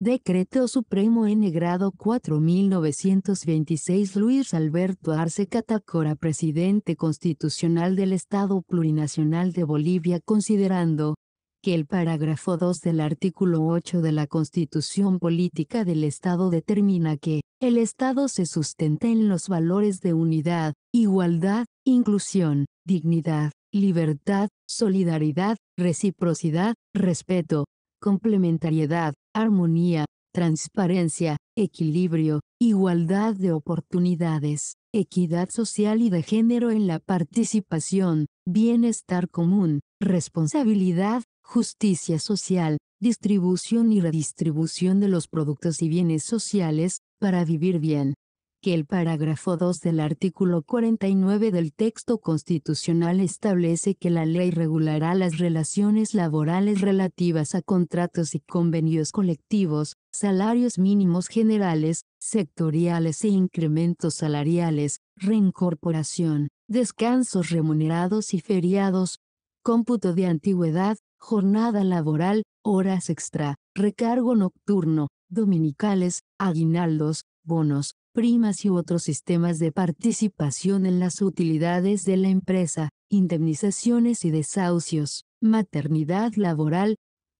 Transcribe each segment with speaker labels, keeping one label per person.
Speaker 1: Decreto Supremo N grado 4926 Luis Alberto Arce Catacora Presidente Constitucional del Estado Plurinacional de Bolivia considerando que el parágrafo 2 del artículo 8 de la Constitución Política del Estado determina que el Estado se sustenta en los valores de unidad, igualdad, inclusión, dignidad, libertad, solidaridad, reciprocidad, respeto, complementariedad, armonía, transparencia, equilibrio, igualdad de oportunidades, equidad social y de género en la participación, bienestar común, responsabilidad, justicia social, distribución y redistribución de los productos y bienes sociales, para vivir bien, que el parágrafo 2 del artículo 49 del texto constitucional establece que la ley regulará las relaciones laborales relativas a contratos y convenios colectivos, salarios mínimos generales, sectoriales e incrementos salariales, reincorporación, descansos remunerados y feriados, cómputo de antigüedad, jornada laboral, horas extra, recargo nocturno, dominicales, aguinaldos, bonos, primas y otros sistemas de participación en las utilidades de la empresa, indemnizaciones y desahucios, maternidad laboral,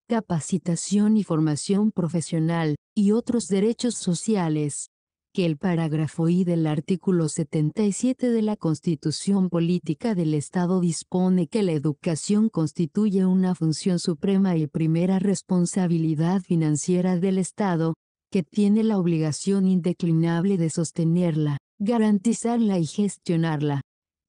Speaker 1: capacitación y formación profesional, y otros derechos sociales, que el parágrafo I del artículo 77 de la Constitución Política del Estado dispone que la educación constituye una función suprema y primera responsabilidad financiera del Estado, que tiene la obligación indeclinable de sostenerla, garantizarla y gestionarla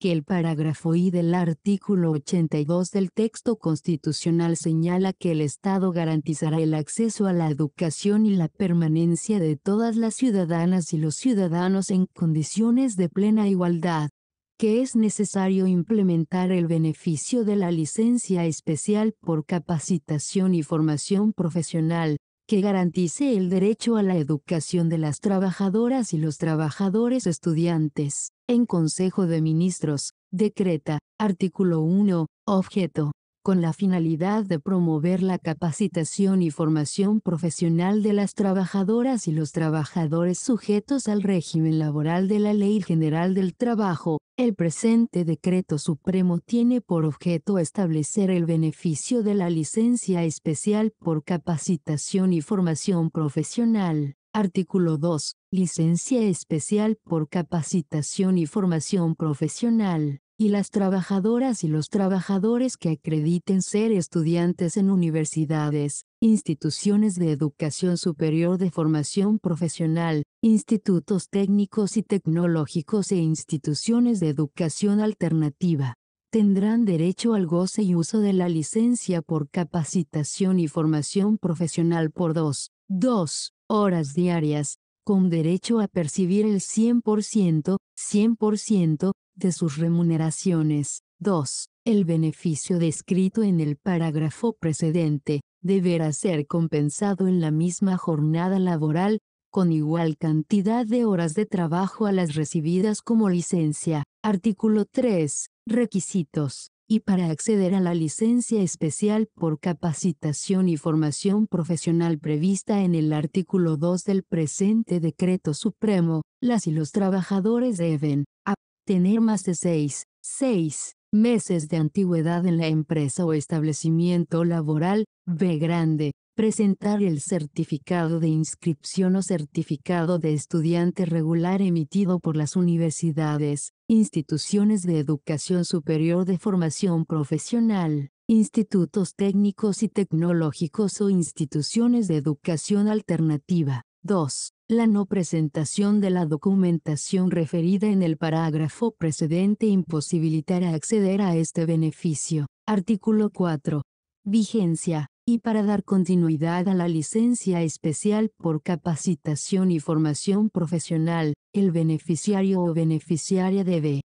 Speaker 1: que el parágrafo I del artículo 82 del texto constitucional señala que el Estado garantizará el acceso a la educación y la permanencia de todas las ciudadanas y los ciudadanos en condiciones de plena igualdad, que es necesario implementar el beneficio de la licencia especial por capacitación y formación profesional, que garantice el derecho a la educación de las trabajadoras y los trabajadores estudiantes, en Consejo de Ministros, decreta, artículo 1, objeto, con la finalidad de promover la capacitación y formación profesional de las trabajadoras y los trabajadores sujetos al régimen laboral de la Ley General del Trabajo, el presente decreto supremo tiene por objeto establecer el beneficio de la licencia especial por capacitación y formación profesional. Artículo 2. Licencia especial por capacitación y formación profesional y las trabajadoras y los trabajadores que acrediten ser estudiantes en universidades, instituciones de educación superior de formación profesional, institutos técnicos y tecnológicos e instituciones de educación alternativa. Tendrán derecho al goce y uso de la licencia por capacitación y formación profesional por dos, dos horas diarias, con derecho a percibir el 100%, 100%, de sus remuneraciones. 2. El beneficio descrito en el parágrafo precedente, deberá ser compensado en la misma jornada laboral, con igual cantidad de horas de trabajo a las recibidas como licencia. Artículo 3. Requisitos. Y para acceder a la licencia especial por capacitación y formación profesional prevista en el artículo 2 del presente decreto supremo, las y los trabajadores deben, a tener más de seis, 6 meses de antigüedad en la empresa o establecimiento laboral, B grande, presentar el certificado de inscripción o certificado de estudiante regular emitido por las universidades, instituciones de educación superior de formación profesional, institutos técnicos y tecnológicos o instituciones de educación alternativa. 2. La no presentación de la documentación referida en el parágrafo precedente imposibilitará acceder a este beneficio. Artículo 4. Vigencia. Y para dar continuidad a la licencia especial por capacitación y formación profesional, el beneficiario o beneficiaria debe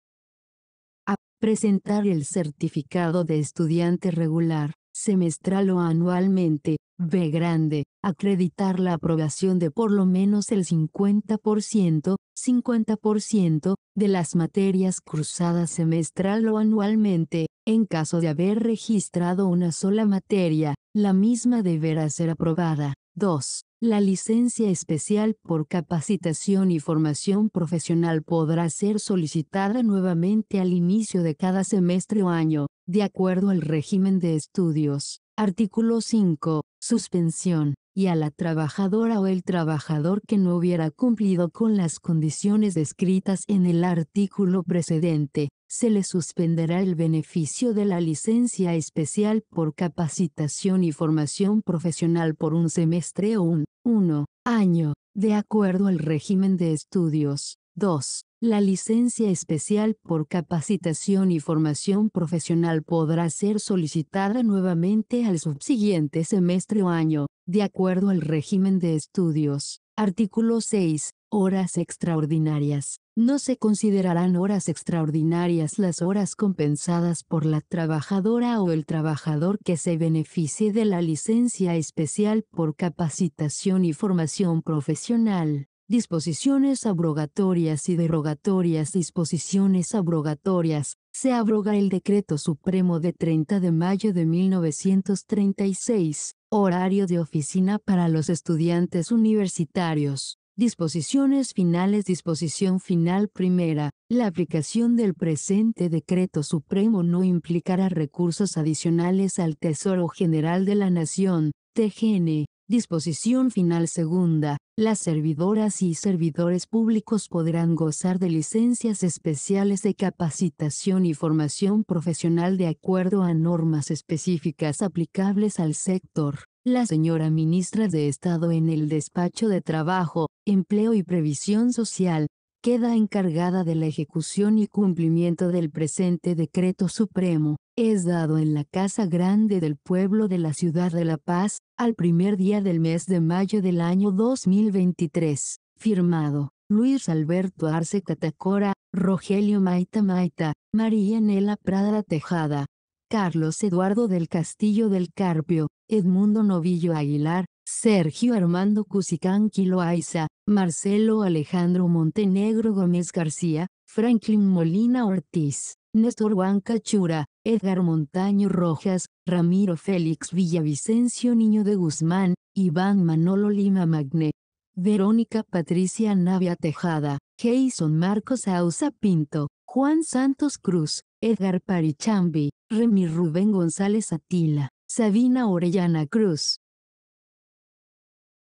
Speaker 1: a. Presentar el certificado de estudiante regular, semestral o anualmente, B grande, acreditar la aprobación de por lo menos el 50%, 50% de las materias cruzadas semestral o anualmente, en caso de haber registrado una sola materia, la misma deberá ser aprobada. 2. La licencia especial por capacitación y formación profesional podrá ser solicitada nuevamente al inicio de cada semestre o año, de acuerdo al régimen de estudios. Artículo 5 suspensión, y a la trabajadora o el trabajador que no hubiera cumplido con las condiciones descritas en el artículo precedente, se le suspenderá el beneficio de la licencia especial por capacitación y formación profesional por un semestre o un año, de acuerdo al régimen de estudios. 2. La licencia especial por capacitación y formación profesional podrá ser solicitada nuevamente al subsiguiente semestre o año, de acuerdo al régimen de estudios. Artículo 6. Horas extraordinarias. No se considerarán horas extraordinarias las horas compensadas por la trabajadora o el trabajador que se beneficie de la licencia especial por capacitación y formación profesional. Disposiciones abrogatorias y derogatorias Disposiciones abrogatorias. Se abroga el Decreto Supremo de 30 de mayo de 1936, horario de oficina para los estudiantes universitarios. Disposiciones finales Disposición final primera. La aplicación del presente decreto supremo no implicará recursos adicionales al Tesoro General de la Nación, TGN, Disposición final segunda. Las servidoras y servidores públicos podrán gozar de licencias especiales de capacitación y formación profesional de acuerdo a normas específicas aplicables al sector. La señora ministra de Estado en el Despacho de Trabajo, Empleo y Previsión Social, queda encargada de la ejecución y cumplimiento del presente decreto supremo, es dado en la Casa Grande del Pueblo de la Ciudad de La Paz, al primer día del mes de mayo del año 2023, firmado. Luis Alberto Arce Catacora, Rogelio Maita Maita, María Nela Prada Tejada, Carlos Eduardo del Castillo del Carpio, Edmundo Novillo Aguilar, Sergio Armando Cusicán Quiloaiza, Marcelo Alejandro Montenegro Gómez García, Franklin Molina Ortiz, Néstor Juan Cachura, Edgar Montaño Rojas, Ramiro Félix Villavicencio Niño de Guzmán, Iván Manolo Lima Magne, Verónica Patricia Navia Tejada, Jason Marcos Ausa Pinto, Juan Santos Cruz, Edgar Parichambi, Remy Rubén González Atila, Sabina Orellana Cruz.